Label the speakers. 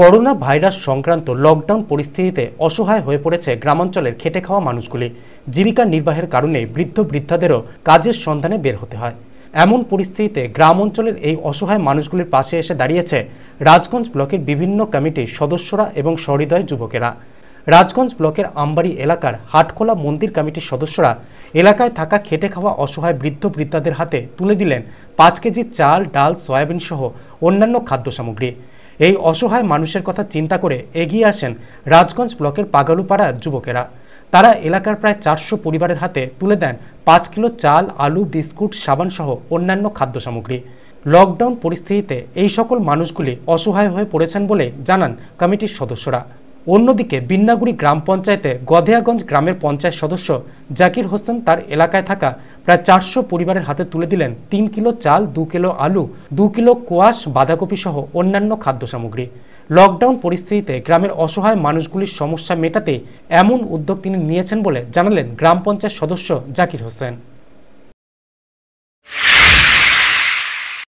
Speaker 1: corona virus সংক্রান্ত lockdown পরিস্থিতিতে অসহায় হয়ে পড়েছে গ্রামাঞ্চলের খেটে খাওয়া মানুষগুলি জীবিকা নির্বাহের কারণে বৃদ্ধ বৃদ্ধাদেরও কাজের সন্ধানে বের হতে হয় এমন পরিস্থিতিতে গ্রাম অঞ্চলের এই অসহায় মানুষগুলির পাশে এসে দাঁড়িয়েছে রাজগঞ্জ ব্লকের বিভিন্ন কমিটির সদস্যরা এবং সহৃদয় যুবকেরা রাজগঞ্জ ব্লকের আম্বারি এলাকার হাটখোলা মন্দির কমিটির সদস্যরা এলাকায় থাকা খেটে খাওয়া অসহায় বৃদ্ধ বৃদ্ধাদের হাতে তুলে দিলেন পাঁচ কেজি চাল ডাল সয়াবিন সহ অন্যান্য খাদ্য সামগ্রী এই অসহায় মানুষের কথা চিন্তা করে এগিয়ে আসেন রাজগঞ্জ ব্লকের পাগালুপাড়ার যুবকেরা তারা এলাকার প্রায় চারশো পরিবারের হাতে তুলে দেন পাঁচ কিলো চাল আলু বিস্কুট সাবানসহ অন্যান্য খাদ্য সামগ্রী লকডাউন পরিস্থিতিতে এই সকল মানুষগুলি অসহায় হয়ে পড়েছেন বলে জানান কমিটির সদস্যরা অন্যদিকে বিন্নাগুড়ি গ্রাম পঞ্চায়েতে গধেয়াগঞ্জ গ্রামের পঞ্চায়েত সদস্য জাকির হোসেন তার এলাকায় থাকা প্রায় চারশো পরিবারের হাতে তুলে দিলেন তিন কিলো চাল দু কিলো আলু দু কিলো কোয়াশ বাঁধাকপি সহ অন্যান্য খাদ্য সামগ্রী লকডাউন পরিস্থিতিতে গ্রামের অসহায় মানুষগুলির সমস্যা মেটাতে এমন উদ্যোগ তিনি নিয়েছেন বলে জানালেন গ্রাম পঞ্চায়েত সদস্য জাকির হোসেন